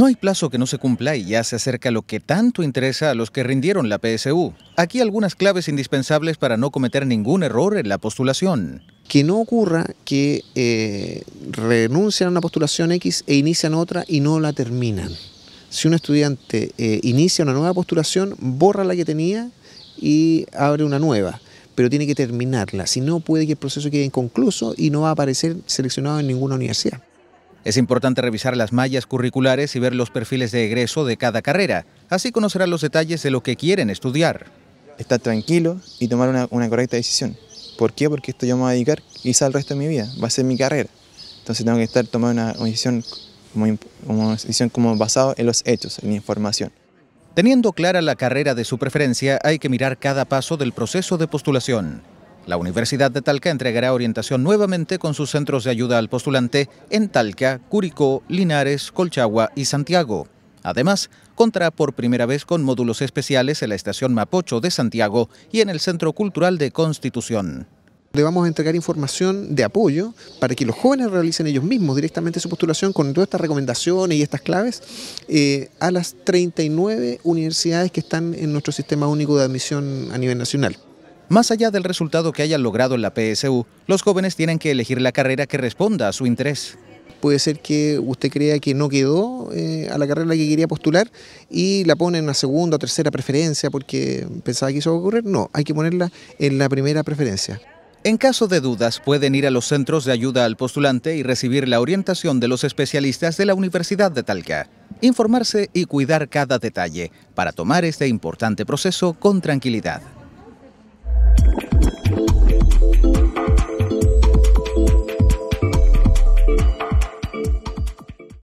No hay plazo que no se cumpla y ya se acerca lo que tanto interesa a los que rindieron la PSU. Aquí algunas claves indispensables para no cometer ningún error en la postulación. Que no ocurra que eh, renuncian a una postulación X e inician otra y no la terminan. Si un estudiante eh, inicia una nueva postulación, borra la que tenía y abre una nueva pero tiene que terminarla, si no puede que el proceso quede inconcluso y no va a aparecer seleccionado en ninguna universidad. Es importante revisar las mallas curriculares y ver los perfiles de egreso de cada carrera. Así conocerán los detalles de lo que quieren estudiar. Estar tranquilo y tomar una, correcta decisión. ¿Por qué? Porque esto yo me voy a dedicar quizá el resto de mi vida, va a ser mi carrera. Entonces tengo que estar tomando una, decisión como, como, en los hechos, en la información. Teniendo clara la carrera de su preferencia, hay que mirar cada paso del proceso de postulación. La Universidad de Talca entregará orientación nuevamente con sus centros de ayuda al postulante en Talca, Curicó, Linares, Colchagua y Santiago. Además, contará por primera vez con módulos especiales en la estación Mapocho de Santiago y en el Centro Cultural de Constitución. Le vamos a entregar información de apoyo para que los jóvenes realicen ellos mismos directamente su postulación con todas estas recomendaciones y estas claves eh, a las 39 universidades que están en nuestro sistema único de admisión a nivel nacional. Más allá del resultado que hayan logrado en la PSU, los jóvenes tienen que elegir la carrera que responda a su interés puede ser que usted crea que no quedó eh, a la carrera que quería postular y la pone en la segunda o tercera preferencia porque pensaba que eso iba a ocurrir. No, hay que ponerla en la primera preferencia. En caso de dudas, pueden ir a los centros de ayuda al postulante y recibir la orientación de los especialistas de la Universidad de Talca. Informarse y cuidar cada detalle para tomar este importante proceso con tranquilidad.